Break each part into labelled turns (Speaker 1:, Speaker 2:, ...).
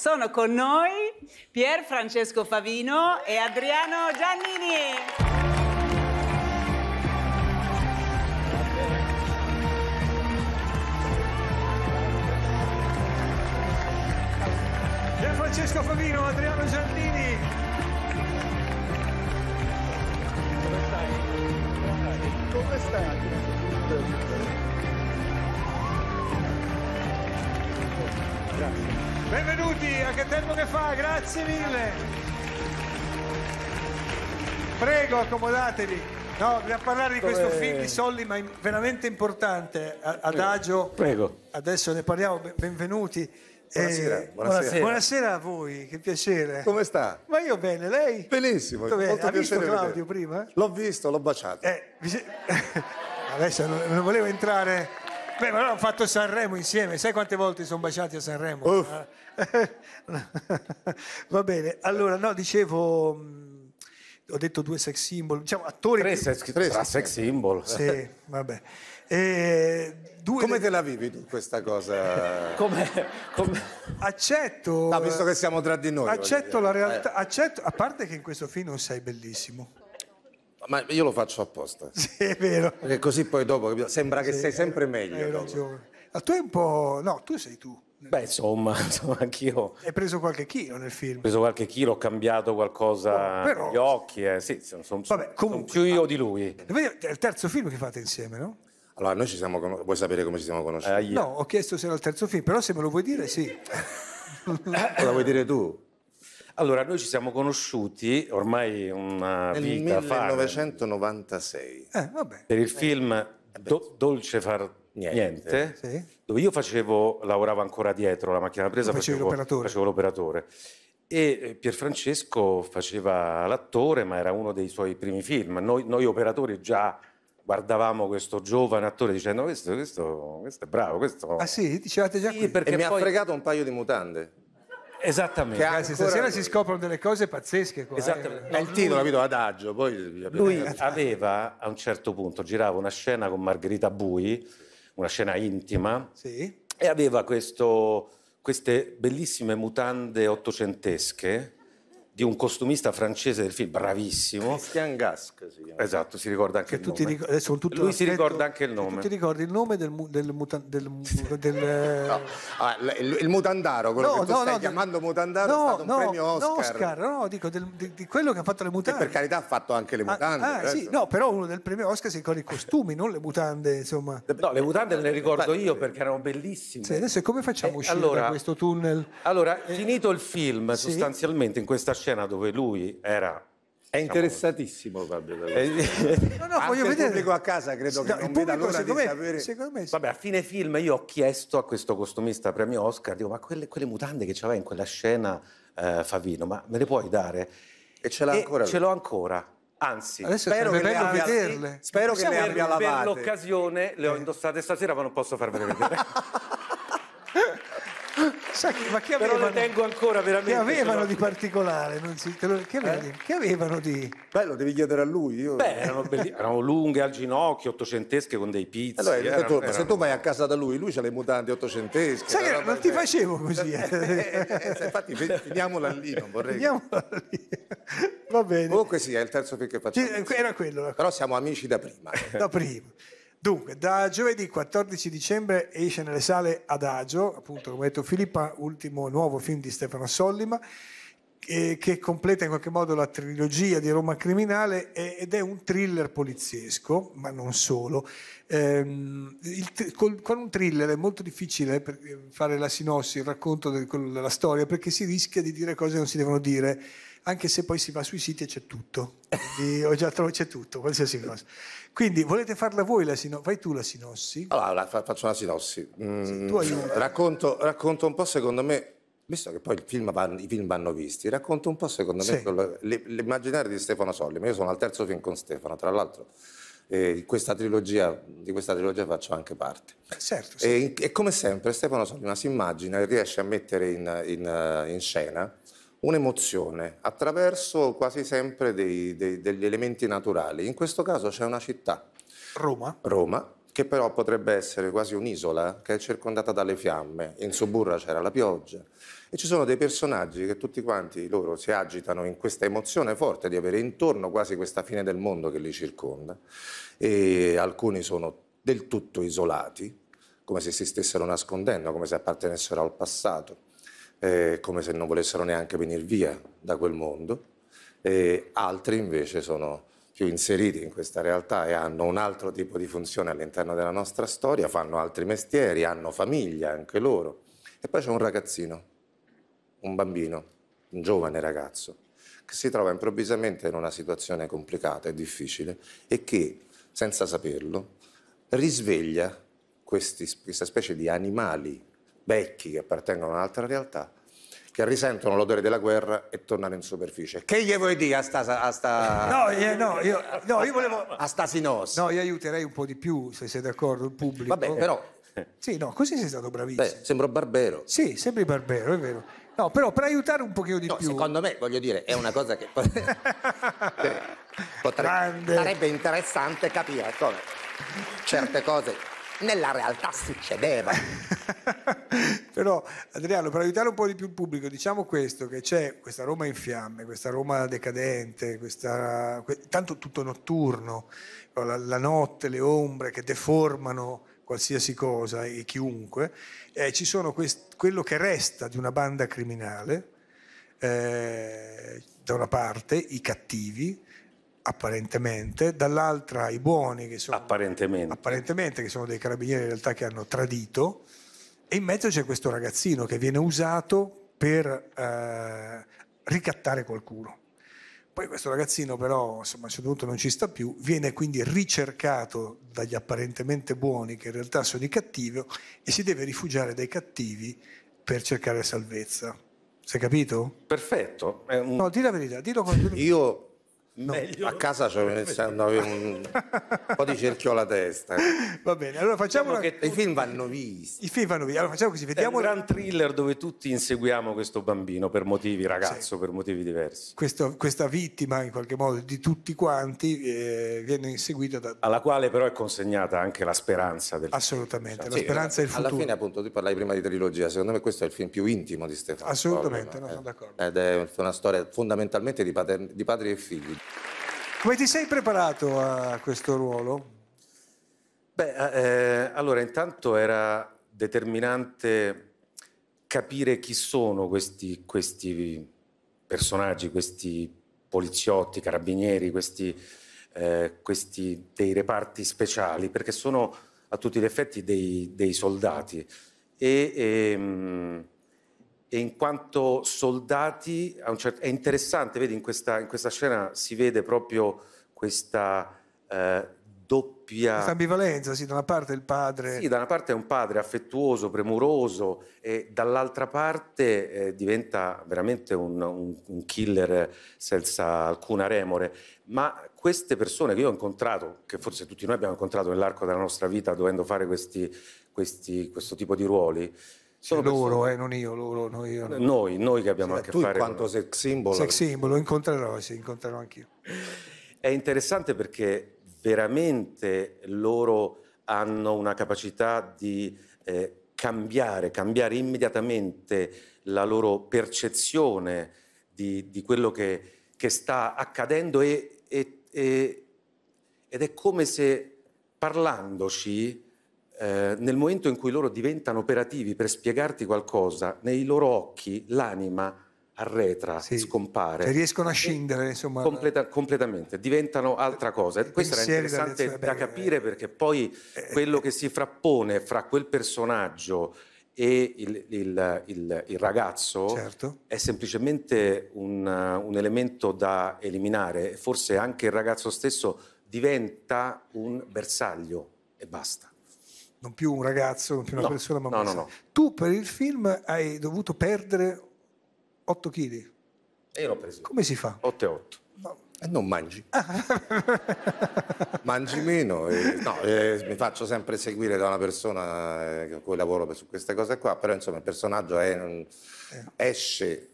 Speaker 1: Sono con noi Pier Francesco Favino e Adriano Giannini. Pier Francesco Favino, Adriano Giannini. Come stai? Come stai? Come stai? Grazie. Benvenuti, a che tempo che fa, grazie mille. Prego, accomodatevi. No, dobbiamo parlare di questo film di Solli, ma veramente importante, Adagio. Prego. Adesso ne parliamo, benvenuti. Buonasera, eh, buonasera. buonasera, a voi, che piacere. Come sta? Ma io bene, lei? Benissimo. Dov'è? Ha visto Claudio vedere. prima? L'ho visto, l'ho baciato. Eh, adesso non, volevo entrare Beh, ma allora fatto Sanremo insieme, sai quante volte sono baciati a Sanremo? Uh. Va bene, allora no, dicevo, ho detto due sex symbol, diciamo attori... Tre, sex, tre sex, sex symbol. Sì, vabbè. E, eh,
Speaker 2: due... Come te la vivi tu questa cosa? come, come... Accetto... No, visto che siamo tra di noi. Accetto la realtà,
Speaker 1: eh. accetto, a parte che in questo film non sei bellissimo
Speaker 2: ma io lo faccio apposta. Sì, è vero. Perché così poi dopo sembra che sì, sei sempre meglio. Hai
Speaker 1: ragione. Ma tu è un po'... No, tu sei tu. Beh, insomma, insomma anch'io. Hai preso qualche chilo nel film.
Speaker 3: Ho preso qualche chilo, ho cambiato qualcosa. Oh, però... Gli occhi, eh. Sì, sono,
Speaker 2: sono, Vabbè, comunque, sono più io di lui.
Speaker 1: Eh, è il terzo film che fate insieme, no?
Speaker 2: Allora, noi ci siamo conosciuti. Vuoi sapere come ci siamo conosciuti? Eh, no, ho
Speaker 1: chiesto se era il terzo film, però se me lo vuoi dire, sì. Eh, eh. Cosa vuoi
Speaker 3: dire tu? Allora, noi ci siamo conosciuti ormai una Nel vita fa. 1996. Eh, per il film eh, Do Dolce far niente, sì. dove io facevo, lavoravo ancora dietro la macchina da presa, facevo, facevo l'operatore. E eh, Pierfrancesco faceva l'attore, ma era uno dei suoi primi film. Noi, noi operatori già guardavamo questo giovane attore dicendo questo,
Speaker 2: questo, questo è bravo, questo... Ah
Speaker 1: sì? Dicevate già sì, qui? E mi poi... ha fregato
Speaker 2: un paio di mutande. Esattamente. Ragazzi, ancora... stasera
Speaker 1: si scoprono delle cose pazzesche. Qua, eh. Esattamente. Eh. È il titolo, capito?
Speaker 2: Adagio.
Speaker 3: Poi... Lui aveva a un certo punto, girava una scena con Margherita Bui, una scena intima, sì. e aveva questo, queste bellissime mutande ottocentesche di un costumista francese del film, bravissimo. Christian
Speaker 2: Gask si chiama. Esatto, si ricorda anche che il nome. Ricorda, adesso, Lui si ricorda anche il nome. Tu ti
Speaker 1: ricordi il nome del... del, mutan, del, del no. ah, il, il, mutandaro, quello no, che tu no, stai chiamando mutandaro no, è stato un premio Oscar. Oscar no, dico di, di, quello che ha fatto le mutande. Che per carità ha fatto anche le ah, mutande. Ah, ah, sì, no, però uno del premio Oscar si ricorda i costumi, non le mutande, insomma. No, le
Speaker 3: mutande le ricordo io perché erano bellissime. Sì, adesso
Speaker 1: come facciamo eh, uscire allora, da questo tunnel?
Speaker 3: Allora, eh, finito il film, sostanzialmente, in questa scena scena dove lui era è diciamo, interessatissimo Fabio eh, eh, eh,
Speaker 1: No, no, voglio vedere. pubblico a casa credo che no, non veda l'ora di me, sapere. Secondo
Speaker 3: me sì. Vabbè, a fine film io ho chiesto a questo costumista premio Oscar, dico, ma quelle, quelle mutande che c'aveva in quella scena eh, Favino, ma me le puoi dare? E ce l'ha ancora? Ce l'ho ancora. Anzi, Adesso spero che, le abbia, vederle. spero che le abbia lavate. Per l'occasione le ho indossate stasera, ma non posso farvele vedere. Che, ma che avevano, Però le tengo
Speaker 1: ancora veramente. Che avevano però... di particolare? Si, lo, che, avevano, eh? che, avevano, di... Beh, devi chiedere a lui. Io... Beh, erano, belli,
Speaker 3: erano, lunghe al ginocchio, ottocentesche con dei pizzi. Allora, erano, detto, erano... se
Speaker 2: tu vai a casa da lui, lui ha le mutande ottocentesche. Sai che
Speaker 1: non ti facevo così. Eh, eh, eh, eh
Speaker 2: infatti, finiamola lì, non vorrei... Finiamola lì. Va bene. Comunque sì, è il terzo film che facciamo. Era quello. Ecco. Però siamo amici da prima. Da
Speaker 1: prima. Dunque, da giovedì 14 dicembre esce nelle sale Adagio, appunto come ha detto Filippa, ultimo nuovo film di Stefano Sollima, che, eh, che completa in qualche modo la trilogia di Roma Criminale ed è un thriller poliziesco, ma non solo. Ehm, il, col, con un thriller è molto difficile eh, fare la sinossi, il racconto della storia, perché si rischia di dire cose che non si devono dire anche se poi si va sui siti e c'è tutto, trovato, c'è tutto, qualsiasi cosa. Quindi volete farla voi la sinossi? Fai tu la sinossi?
Speaker 2: Allora, fa, faccio la sinossi. Mm, sì, tu aiuti. Racconto, racconto un po', secondo me, visto che poi film va, i film vanno visti, racconto un po' secondo sì. me l'immaginario di Stefano Sollima. Io sono al terzo film con Stefano, tra l'altro eh, questa trilogia, di questa trilogia faccio anche parte. Certo, sì. e, e, come sempre Stefano una si immagina e riesce a mettere in, in, in scena un'emozione attraverso quasi sempre dei, dei, degli elementi naturali. In questo caso c'è una città. Roma. Roma, che però potrebbe essere quasi un'isola che è circondata dalle fiamme. In Suburra c'era la pioggia. E ci sono dei personaggi che tutti quanti loro si agitano in questa emozione forte di avere intorno quasi questa fine del mondo che li circonda. E alcuni sono del tutto isolati, come se si stessero nascondendo, come se appartenessero al passato eh, come se non volessero neanche venire via da quel mondo, e altri invece sono più inseriti in questa realtà e hanno un altro tipo di funzione all'interno della nostra storia, fanno altri mestieri, hanno famiglia anche loro. E poi c'è un ragazzino, un bambino, un giovane ragazzo, che si trova improvvisamente in una situazione complicata e difficile e che, senza saperlo, risveglia questi, questa specie di animali vecchi che appartengono a un'altra realtà, che risentono l'odore della guerra e tornano in superficie. Che gli vuoi dire a sta... A sta... No, io, eh,
Speaker 1: no, io, no, io volevo... A sta sinos. No, io aiuterei un po' di più, se sei d'accordo, il pubblico. Vabbè, però... Sì, no, così sei stato bravissimo. Beh, sembro Barbero. Sì, sembri Barbero, è vero. No, però per aiutare un pochino di no, più...
Speaker 2: secondo me, voglio dire, è una cosa che... potrebbe... Grande. Sarebbe interessante capire come certe cose nella realtà succedeva.
Speaker 1: però Adriano, per aiutare un po' di più il pubblico, diciamo questo, che c'è questa Roma in fiamme, questa Roma decadente, questa, tanto tutto notturno, la, la notte, le ombre che deformano qualsiasi cosa e chiunque, eh, ci sono quest, quello che resta di una banda criminale, eh, da una parte, i cattivi, apparentemente, dall'altra i buoni che sono,
Speaker 3: apparentemente.
Speaker 1: Apparentemente, che sono dei carabinieri in realtà che hanno tradito e in mezzo c'è questo ragazzino che viene usato per eh, ricattare qualcuno. Poi questo ragazzino però insomma, a un certo punto non ci sta più, viene quindi ricercato dagli apparentemente buoni che in realtà sono i cattivi e si deve rifugiare dai cattivi per cercare salvezza. Si è capito?
Speaker 2: Perfetto.
Speaker 1: Un... No, di la verità, dillo con... Io No, a casa
Speaker 2: c'è iniziando un po' di cerchio alla testa.
Speaker 1: Va bene, allora facciamo diciamo una... I film vanno visti. I film vanno visti. Allora facciamo così, vediamo... un gran
Speaker 3: thriller dove tutti inseguiamo questo bambino per motivi, ragazzo, sì. per motivi diversi.
Speaker 1: Questo, questa vittima, in qualche modo, di tutti quanti eh, viene inseguita da...
Speaker 2: Alla quale però è consegnata anche la speranza del
Speaker 1: Assolutamente, film. la sì, speranza del il futuro. Alla fine
Speaker 2: appunto tu parlai prima di trilogia, secondo me questo è il film più intimo di Stefano. Assolutamente, Corno, no, sono eh. d'accordo. Ed è una storia fondamentalmente di, pater... di padri e figli.
Speaker 1: Come ti sei preparato a questo ruolo?
Speaker 2: Beh, eh, eh, allora
Speaker 3: intanto era determinante capire chi sono questi, questi personaggi, questi poliziotti, carabinieri, questi, eh, questi, dei reparti speciali, perché sono a tutti gli effetti dei, dei soldati. E, e, ehm, e in quanto soldati certo, è interessante, vedi in questa, in questa, scena si vede proprio questa eh, doppia... Questa
Speaker 1: ambivalenza, sì, da una parte il padre... Sì, da
Speaker 3: una parte è un padre affettuoso, premuroso e dall'altra parte eh, diventa veramente un, un, un killer senza alcuna remore. Ma queste persone che io ho incontrato, che forse tutti noi abbiamo incontrato nell'arco della nostra vita dovendo fare questi, questi, questo tipo di ruoli,
Speaker 1: Solo loro, eh, non io, loro, noi, io, no. noi, noi, che abbiamo sì, a che tu fare. Tu quanto con...
Speaker 3: sex symbol. Sex symbol,
Speaker 1: lo incontrerò, sì, incontrerò anch'io.
Speaker 3: È interessante perché veramente loro hanno una capacità di eh, cambiare, cambiare immediatamente la loro percezione di, di quello che, che, sta accadendo e, e, e, ed è come se parlandoci eh, nel momento in cui loro diventano operativi per spiegarti qualcosa, nei loro occhi l'anima arretra, sì. scompare. E cioè,
Speaker 1: riescono a scindere, insomma.
Speaker 3: Completa, completamente, diventano altra eh, cosa. questo era interessante da, da capire eh, perché poi eh, quello che si frappone fra quel personaggio e il, il, il, il ragazzo certo. è semplicemente un, un elemento da eliminare. Forse anche il ragazzo stesso diventa un bersaglio e basta
Speaker 1: non più un ragazzo, non più una no, persona, ma no, no, no. Tu per il film hai dovuto perdere 8 kg. E io l'ho preso. Come
Speaker 2: si fa? 8 e 8. E non mangi. Ah. mangi meno. E, no, e, mi faccio sempre seguire da una persona eh, con cui lavoro su queste cose qua, però insomma il personaggio è, eh. esce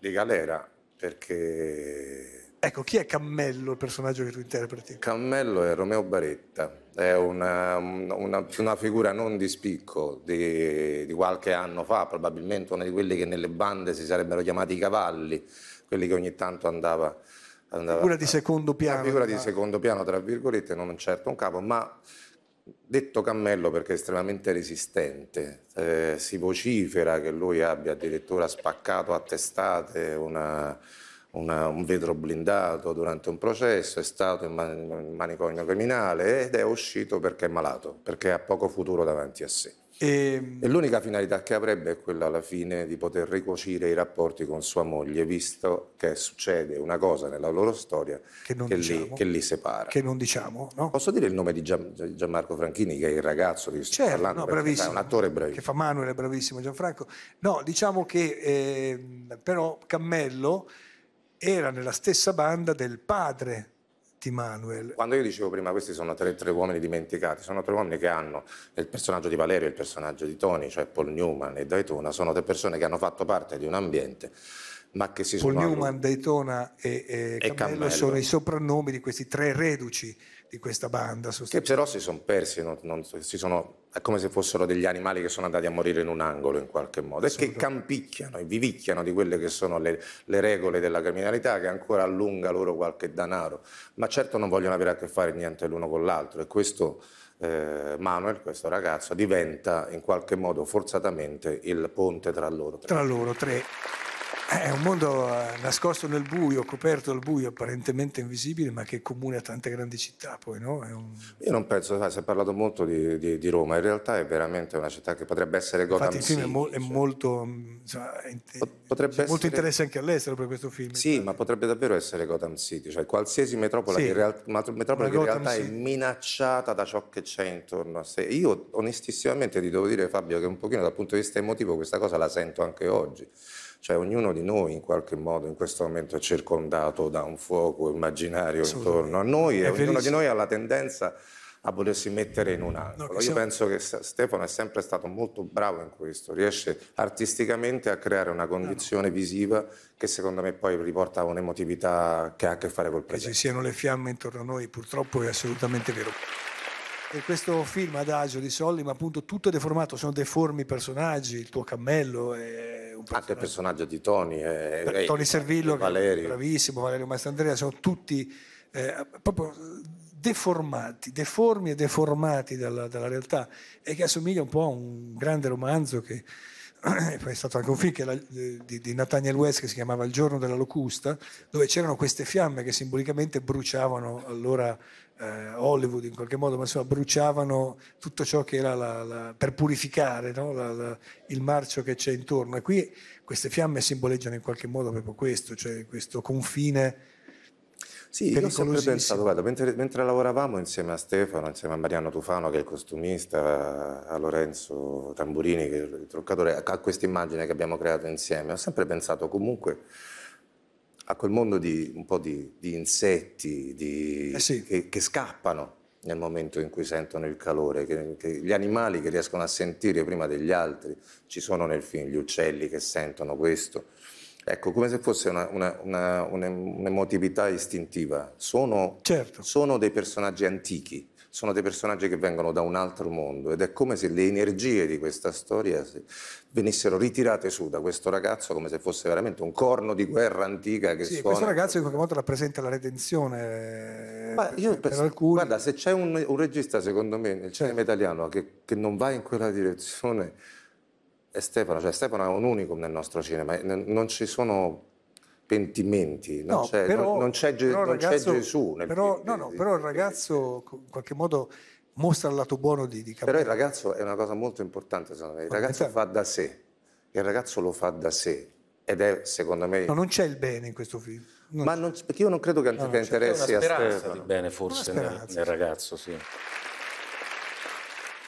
Speaker 2: di galera perché
Speaker 1: Ecco, chi è Cammello, il personaggio che tu interpreti?
Speaker 2: Cammello è Romeo Baretta, è una, una, una figura non di spicco di, di, qualche anno fa, probabilmente uno di quelli che nelle bande si sarebbero chiamati i cavalli, quelli che ogni tanto andava... andava figura di
Speaker 1: secondo piano. Una figura di
Speaker 2: secondo piano, tra virgolette, non certo un capo, ma detto cammello perché è estremamente resistente, eh, si vocifera che lui abbia addirittura spaccato a testate una una, un vetro blindato durante un processo, è stato in, man- in manicomio criminale ed è uscito perché è malato, perché ha poco futuro davanti a sé.
Speaker 1: E... Ehm e...
Speaker 2: l'unica finalità che avrebbe è quella alla fine di poter ricucire i rapporti con sua moglie, visto che succede una cosa nella loro storia che, che, diciamo, li, che li, separa. Che non diciamo, no? Posso dire il nome di Gian, Gianmarco Franchini, che è il ragazzo di cui certo, parlando? No, è un attore bravissimo.
Speaker 1: Che fa Manuel, è bravissimo Gianfranco. No, diciamo che eh, però Cammello era nella stessa banda del padre di Manuel.
Speaker 2: Quando io dicevo prima questi sono tre, tre, uomini dimenticati, sono tre uomini che hanno il personaggio di Valerio e il personaggio di Tony, cioè Paul Newman e Daytona, sono tre persone che hanno fatto parte di un ambiente ma che si Paul sono... Paul Newman,
Speaker 1: Daytona e, e, e Cammello sono i soprannomi di questi tre reduci di questa banda. Che
Speaker 2: però si sono persi, non, non, si sono, è come se fossero degli animali che sono andati a morire in un angolo in qualche modo e che campicchiano e vivicchiano di quelle che sono le, le, regole della criminalità che ancora allunga loro qualche danaro, ma certo non vogliono avere a che fare niente l'uno con l'altro e questo eh, Manuel, questo ragazzo, diventa in qualche modo forzatamente il ponte tra loro
Speaker 1: tre. Tra loro tre. È un mondo eh, nascosto nel buio, coperto dal buio, apparentemente invisibile, ma che è comune a tante grandi città. Poi, no? un...
Speaker 2: Io non penso, sai, si è parlato molto di, di, di, Roma, in realtà è veramente una città che potrebbe essere Gotham Infatti il film è,
Speaker 1: mo- è, cioè. molto, cioè,
Speaker 2: potrebbe essere... molto interesse
Speaker 1: anche all'estero per questo film.
Speaker 2: Sì, ma potrebbe davvero essere Gotham City, cioè qualsiasi metropola, sì, che, real- metropola che in realtà City. è minacciata da ciò che c'è intorno a sé. Io onestissimamente ti devo dire Fabio che un pochino dal punto di vista emotivo questa cosa la sento anche oggi. Cioè ognuno di noi in qualche modo in questo momento è circondato da un fuoco immaginario intorno a noi e ognuno di noi ha la tendenza a volersi mettere in un angolo. No, Io siamo... penso che Stefano è sempre stato molto bravo in questo, riesce artisticamente a creare una condizione no, no. visiva che secondo me poi riporta a un'emotività che ha a che fare col presente. Che ci
Speaker 1: siano le fiamme intorno a noi, purtroppo è assolutamente vero. E questo film Adagio di Solli, ma appunto tutto è deformato, sono deformi i personaggi, il tuo cammello, è eh, un personaggio. Anche il personaggio di Tony. Eh, Tony Servillo, Valerio. bravissimo, Valerio Mastandrea, sono tutti eh, proprio deformati, deformi e deformati dalla, dalla, realtà e che assomiglia un po' a un grande romanzo che poi è stato anche un film la, di, di, Nathaniel West che si chiamava Il giorno della locusta, dove c'erano queste fiamme che simbolicamente bruciavano allora eh, Hollywood in qualche modo, ma insomma bruciavano tutto ciò che era la, la, per purificare no? la, il marcio che c'è intorno. E qui queste fiamme simboleggiano in qualche modo proprio questo, cioè questo confine. Sì, io ho sempre pensato,
Speaker 2: guarda, mentre, mentre, lavoravamo insieme a Stefano, insieme a Mariano Tufano, che è il costumista, a Lorenzo Tamburini, che è il truccatore, a questa immagine che abbiamo creato insieme, ho sempre pensato comunque a quel mondo di un po' di, di insetti di, eh sì. che, che, scappano nel momento in cui sentono il calore, che, che gli animali che riescono a sentire prima degli altri, ci sono nel film gli uccelli che sentono questo, Ecco, come se fosse un'emotività istintiva. Sono, certo. sono, dei personaggi antichi, sono dei personaggi che vengono da un altro mondo ed è come se le energie di questa storia venissero ritirate su da questo ragazzo come se fosse veramente un corno di guerra antica che sì, suona. questo ragazzo
Speaker 1: in qualche modo rappresenta la redenzione eh, Ma
Speaker 2: io penso, per alcuni. Guarda, se c'è un, un, regista secondo me nel cinema certo. italiano che, che non va in quella direzione è Stefano, cioè Stefano è un unicum nel nostro cinema, non ci sono pentimenti, non, no, c'è, però, non, c'è, però non ragazzo, c'è, Gesù. Nel
Speaker 1: però, no, no, però il ragazzo in qualche modo mostra il lato buono di, di Però
Speaker 2: il ragazzo è una cosa molto importante, secondo me. Il ragazzo fa certo. da sé, il ragazzo lo fa da sé. Ed è, secondo me... Ma non
Speaker 1: c'è il bene in questo film. Non ma perché io non credo che no, interessi a Stefano. C'è una speranza
Speaker 3: di bene, forse, nel, nel ragazzo, sì.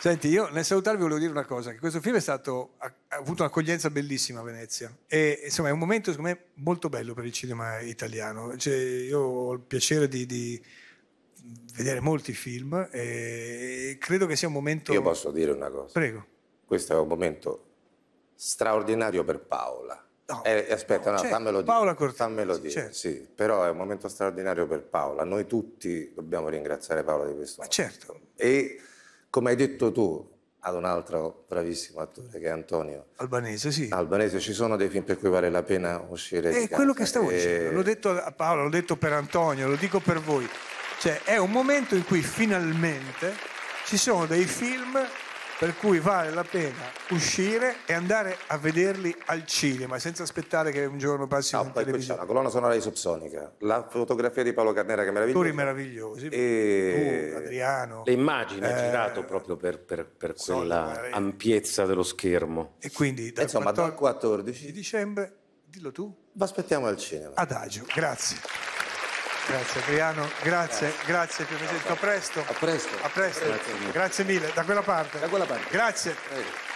Speaker 1: Senti, io nel salutarvi volevo dire una cosa, che questo film è stato, ha, avuto un'accoglienza bellissima a Venezia e insomma è un momento secondo me molto bello per il cinema italiano. Cioè, io ho il piacere di, di vedere molti film e credo che sia un momento... Io
Speaker 2: posso dire una cosa. Prego. Questo è un momento straordinario per Paola. No, eh, aspetta, no, no, cioè, fammelo Paola dire. Fammelo dire. Certo. Sì, però è un momento straordinario per Paola. Noi tutti dobbiamo ringraziare Paola di questo. Ma momento. certo. E come hai detto tu ad un altro bravissimo attore che è Antonio Albanese, sì. Albanese, ci sono dei film per cui vale la pena uscire. È quello che stavo e... Eh, dicendo, l'ho
Speaker 1: detto a Paolo, l'ho detto per Antonio, lo dico per voi. Cioè, è un momento in cui finalmente ci sono dei film per cui vale la pena uscire e andare a vederli al cinema, senza aspettare che un giorno passi no, in poi televisione. la colonna sonora di Subsonica,
Speaker 2: la fotografia di Paolo Carnera che è meravigliosa. Attori meravigliosi, e... tu,
Speaker 1: Adriano. Le
Speaker 2: immagini eh... girato proprio per, per, per quella Sono, ampiezza dello schermo.
Speaker 1: E quindi dal, Insomma, 14... dal
Speaker 2: 14 dicembre, dillo
Speaker 1: tu. Vi aspettiamo al cinema. Adagio, grazie. Grazie Adriano, grazie, grazie, più Presidente, a presto. A presto. A presto. Grazie. grazie mille, da quella parte. Da quella parte. Grazie.
Speaker 3: Prego.